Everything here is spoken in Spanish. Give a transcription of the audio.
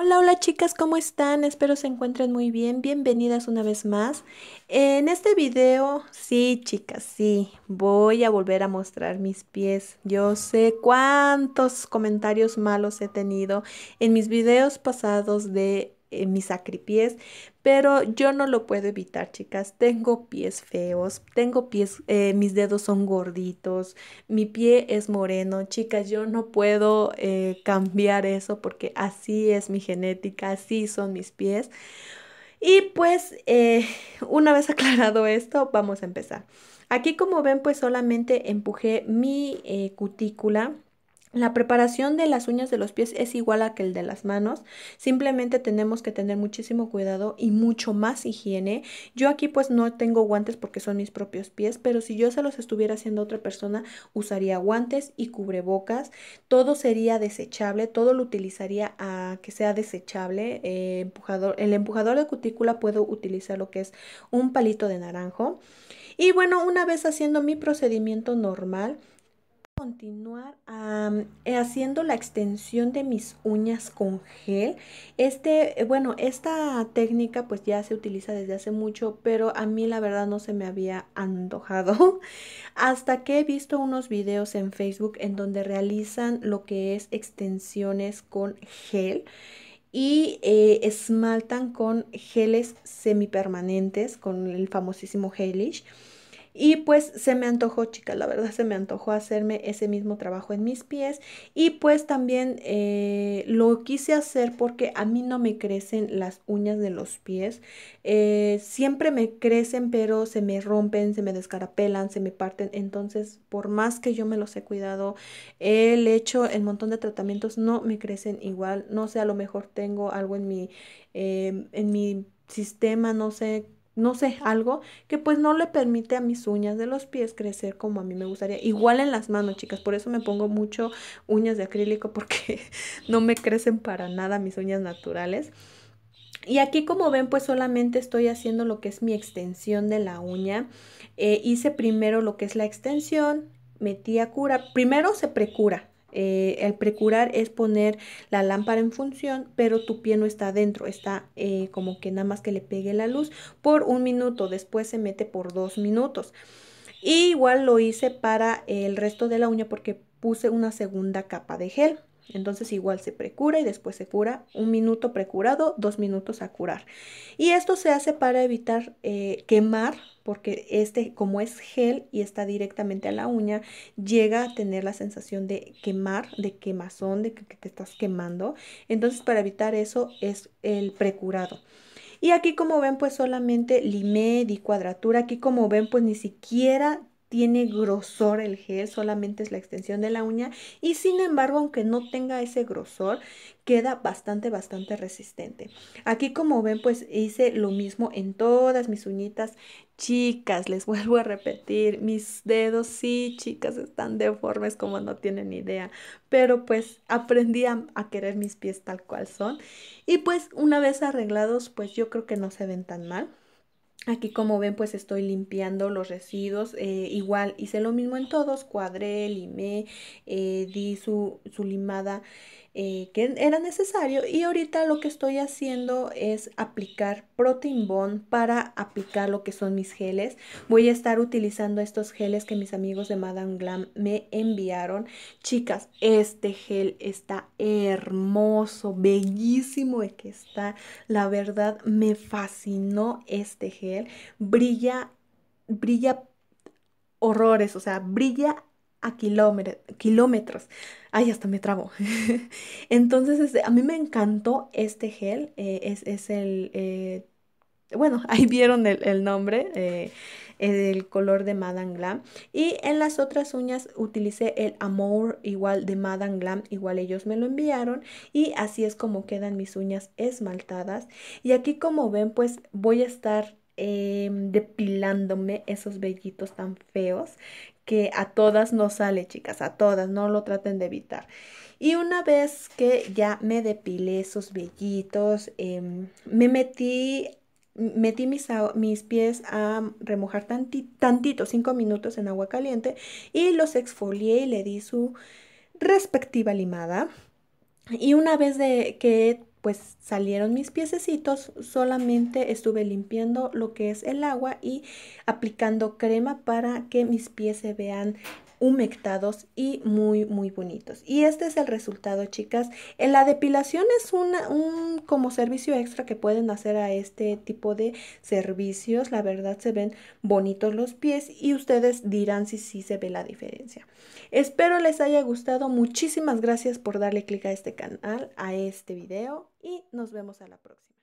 Hola, hola chicas, ¿cómo están? Espero se encuentren muy bien. Bienvenidas una vez más. En este video, sí chicas, sí, voy a volver a mostrar mis pies. Yo sé cuántos comentarios malos he tenido en mis videos pasados de eh, mis acripiés, pero yo no lo puedo evitar, chicas. Tengo pies feos, tengo pies, eh, mis dedos son gorditos, mi pie es moreno, chicas. Yo no puedo eh, cambiar eso porque así es mi genética, así son mis pies. Y pues, una vez aclarado esto, vamos a empezar. Aquí como ven, pues solamente empujé mi cutícula la preparación de las uñas de los pies es igual a que el de las manos, simplemente tenemos que tener muchísimo cuidado y mucho más higiene. Yo aquí pues no tengo guantes porque son mis propios pies, pero si yo se los estuviera haciendo a otra persona usaría guantes y cubrebocas. Todo sería desechable, todo lo utilizaría a que sea desechable. Eh, empujador, el empujador de cutícula puedo utilizar lo que es un palito de naranjo. Y bueno, una vez haciendo mi procedimiento normal, continuar eh, haciendo la extensión de mis uñas con gel este eh, bueno esta técnica pues ya se utiliza desde hace mucho pero a mí la verdad no se me había antojado hasta que he visto unos videos en facebook en donde realizan lo que es extensiones con gel y eh, esmaltan con geles semipermanentes con el famosísimo gelish y pues se me antojó, chicas, la verdad se me antojó hacerme ese mismo trabajo en mis pies. Y pues también eh, lo quise hacer porque a mí no me crecen las uñas de los pies. Eh, siempre me crecen, pero se me rompen, se me descarapelan, se me parten. Entonces, por más que yo me los he cuidado, el hecho, el montón de tratamientos, no me crecen igual. No sé, a lo mejor tengo algo en mi, eh, en mi sistema, no sé no sé, algo que pues no le permite a mis uñas de los pies crecer como a mí me gustaría. Igual en las manos, chicas, por eso me pongo mucho uñas de acrílico porque no me crecen para nada mis uñas naturales. Y aquí como ven pues solamente estoy haciendo lo que es mi extensión de la uña. Eh, hice primero lo que es la extensión, metí a cura, primero se precura, eh, el precurar es poner la lámpara en función, pero tu pie no está adentro está eh, como que nada más que le pegue la luz por un minuto, después se mete por dos minutos. igual lo hice para el resto de la uña porque puse una segunda capa de gel. Entonces igual se precura y después se cura. Un minuto precurado, dos minutos a curar. Y esto se hace para evitar eh, quemar, porque este, como es gel y está directamente a la uña, llega a tener la sensación de quemar, de quemazón, de que, te estás quemando. Entonces para evitar eso es el precurado. Y aquí como ven pues solamente limé, di cuadratura, aquí como ven pues ni siquiera tiene grosor el gel, solamente es la extensión de la uña y sin embargo, aunque no tenga ese grosor, queda bastante, bastante resistente. Aquí como ven, pues hice lo mismo en todas mis uñitas. Chicas, les vuelvo a repetir, mis dedos sí, chicas, están deformes como no tienen idea, pero pues aprendí a, a querer mis pies tal cual son y pues una vez arreglados, pues yo creo que no se ven tan mal. Aquí como ven pues estoy limpiando los residuos, eh, igual hice lo mismo en todos, cuadré, limé, eh, di su, su limada eh, que era necesario y ahorita lo que estoy haciendo es aplicar Protein Bond para aplicar lo que son mis geles. Voy a estar utilizando estos geles que mis amigos de Madame Glam me enviaron. Chicas, este gel está hermoso, bellísimo es que está. La verdad me fascinó este gel. Brilla, brilla horrores, o sea, brilla a kilómetros. Ay, hasta me trago Entonces, este, a mí me encantó este gel. Eh, es, es, el... Eh, bueno, ahí vieron el, nombre, eh, el color de Madame Glam. Y en las otras uñas utilicé el amor igual de Madame Glam, igual ellos me lo enviaron. Y así es como quedan mis uñas esmaltadas. Y aquí como ven, pues voy a estar em, depilándome esos vellitos tan feos que a todas no sale, chicas, a todas, no lo traten de evitar. Y una vez que ya me depilé esos vellitos, em, me metí, metí mis, mis, pies a remojar tanti, tantito, Cinco minutos en agua caliente y los exfolié y le di su respectiva limada. Y una vez de que pues salieron mis piececitos, solamente estuve limpiando lo que es el agua y aplicando crema para que mis pies se vean humectados y muy, muy bonitos. Y este es el resultado, chicas. En la depilación es una, un como servicio extra que pueden hacer a este tipo de servicios. La verdad se ven bonitos los pies y ustedes dirán si sí se ve la diferencia. Espero les haya gustado. Muchísimas gracias por darle clic a este canal, a este video y nos vemos a la próxima.